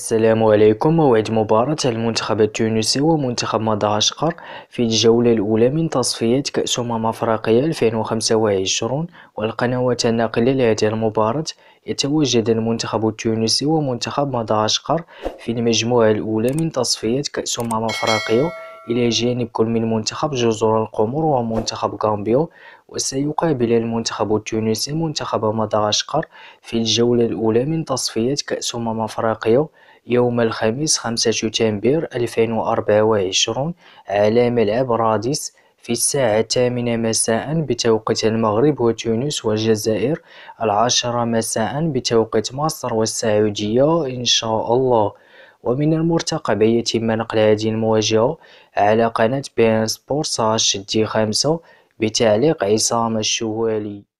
السلام عليكم موعد مباراة المنتخب التونسي ومنتخب مدغشقر في الجولة الأولى من تصفيات كأس أمم أفريقيا 2025 والقنوات الناقلة لهذه المباراة يتواجد المنتخب التونسي ومنتخب مدغشقر في المجموعة الأولى من تصفيات كأس أمم أفريقيا إلى جانب كل من منتخب جزر القمر ومنتخب غامبيو وسيقابل المنتخب التونسي منتخب مدغشقر في الجولة الأولى من تصفيات كأس أمم أفريقيا يوم الخميس 5 شتنبر 2024 على ملعب راديس في الساعة الثامنة مساء بتوقيت المغرب وتونس والجزائر العاشرة مساء بتوقيت مصر والسعودية إن شاء الله ومن المرتقب يتم نقل هذه المواجهة على قناة بين سبورتاج دي خمسة بتعليق عصام الشوالي